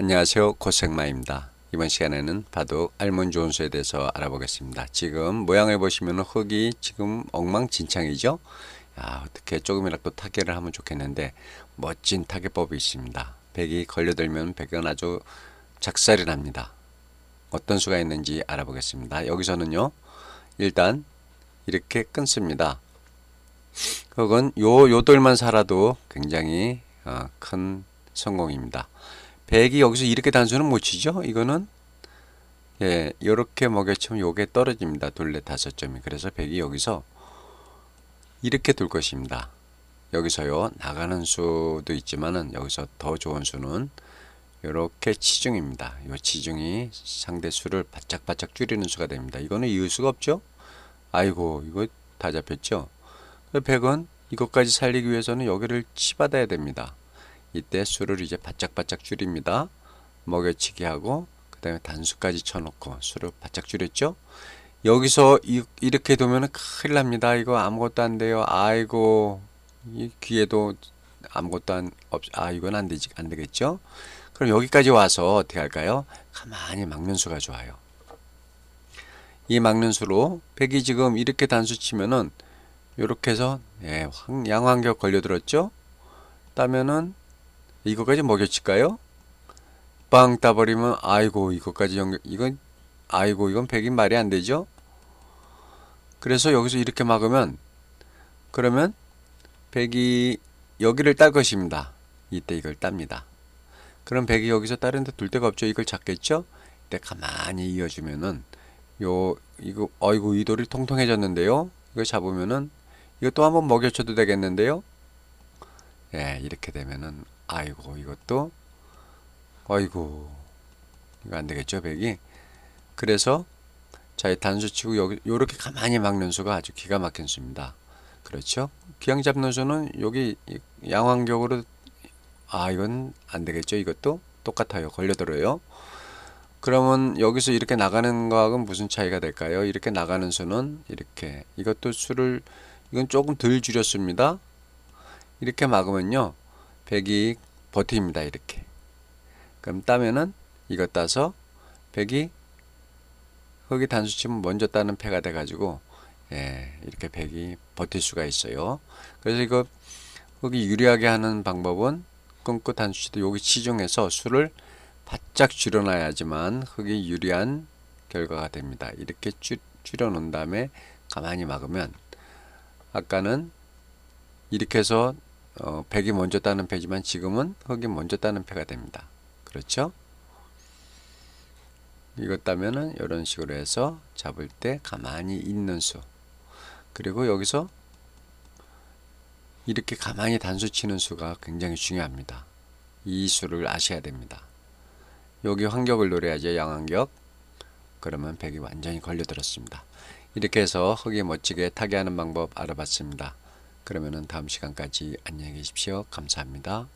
안녕하세요 고생마입니다 이번 시간에는 바둑 알몬존 혼수에 대해서 알아보겠습니다 지금 모양을 보시면 흙이 지금 엉망진창이죠 야, 어떻게 조금이라도 타겟을 하면 좋겠는데 멋진 타겟법이 있습니다 백이 걸려들면 백은 아주 작살이 납니다 어떤 수가 있는지 알아보겠습니다 여기서는요 일단 이렇게 끊습니다 흙은 요 요돌만 살아도 굉장히 어, 큰 성공입니다 100이 여기서 이렇게 단수는 못 치죠? 이거는 예, 이렇게 먹여치면 요게 떨어집니다. 둘레 다섯 점이. 그래서 100이 여기서 이렇게 둘 것입니다. 여기서요. 나가는 수도 있지만은 여기서 더 좋은 수는 이렇게 치중입니다. 요 치중이 상대 수를 바짝바짝 줄이는 수가 됩니다. 이거는 이을 수가 없죠? 아이고, 이거 다 잡혔죠? 100은 이것까지 살리기 위해서는 여기를 치받아야 됩니다. 이때 술을 이제 바짝바짝 줄입니다. 먹여치기 하고 그 다음에 단수까지 쳐놓고 술을 바짝 줄였죠. 여기서 이, 렇게 두면 큰일 납니다. 이거 아무것도 안 돼요. 아이고 이 귀에도 아무것도 안, 없, 아 이건 안 되지 안 되겠죠. 그럼 여기까지 와서 어떻게 할까요? 가만히 막는수가 좋아요. 이 막는수로 백이 지금 이렇게 단수 치면은 요렇게 해서 예, 양황격 걸려들었죠. 따면은 이거까지 먹여칠까요? 빵 따버리면 아이고 이거까지 연결 이건 아이고 이건 백인 말이 안 되죠. 그래서 여기서 이렇게 막으면 그러면 백이 여기를 딸 것입니다. 이때 이걸 땁니다. 그럼 백이 여기서 다른 데 둘 데가 없죠. 이걸 잡겠죠. 이때 가만히 이어주면은 요 이거 어이구 이 돌이 통통해졌는데요. 이거 잡으면은 이거 또 한번 먹여쳐도 되겠는데요. 예, 이렇게 되면은 아이고 이것도 아이고 이거 안 되겠죠 백이 그래서 자이 단수치고 여기 요렇게 가만히 막는 수가 아주 기가 막힌 수입니다 그렇죠 기왕 잡는 수는 여기 양환격으로 아 이건 안 되겠죠 이것도 똑같아요 걸려들어요 그러면 여기서 이렇게 나가는 거하고는 무슨 차이가 될까요 이렇게 나가는 수는 이렇게 이것도 수를 이건 조금 덜 줄였습니다 이렇게 막으면요. 백이 버팁니다. 이렇게. 그럼 따면은 이거 따서 백이 거이 단수치면 먼저 따는 패가 돼가지고 예, 이렇게 백이 버틸 수가 있어요. 그래서 이거 거이 유리하게 하는 방법은 끊고 단수치도 여기 치중해서 수를 바짝 줄여놔야지만 흙이 유리한 결과가 됩니다. 이렇게 줄, 줄여놓은 다음에 가만히 막으면 아까는 이렇게 해서 어, 백이 먼저 따는 패지만 지금은 흑이 먼저 따는 패가 됩니다. 그렇죠? 이것 따면은 이런 식으로 해서 잡을 때 가만히 있는 수 그리고 여기서 이렇게 가만히 단수 치는 수가 굉장히 중요합니다. 이 수를 아셔야 됩니다. 여기 환격을 노려야죠. 양환격. 그러면 백이 완전히 걸려들었습니다. 이렇게 해서 흑이 멋지게 타게 하는 방법 알아봤습니다. 그러면은 다음 시간까지 안녕히 계십시오. 감사합니다.